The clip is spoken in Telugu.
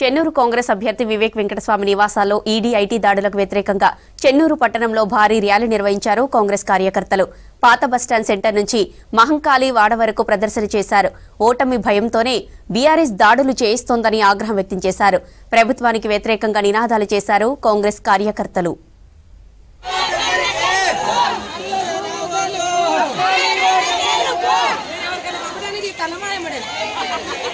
చెన్నూరు కాంగ్రెస్ అభ్యర్థి వివేక్ వెంకటస్వామి నివాసాల్లో ఈడీ ఐటీ దాడులకు వ్యతిరేకంగా చెన్నూరు పట్టణంలో భారీ ర్యాలీ నిర్వహించారు కాంగ్రెస్ కార్యకర్తలు పాత బస్టాండ్ సెంటర్ నుంచి మహంకాళి వాడ వరకు ప్రదర్శన చేశారు ఓటమి భయంతోనే బీఆర్ఎస్ దాడులు చేయిస్తోందని ఆగ్రహం వ్యక్తం చేశారు ప్రభుత్వానికి వ్యతిరేకంగా నినాదాలు చేశారు కాంగ్రెస్ కార్యకర్తలు తలమాయమడే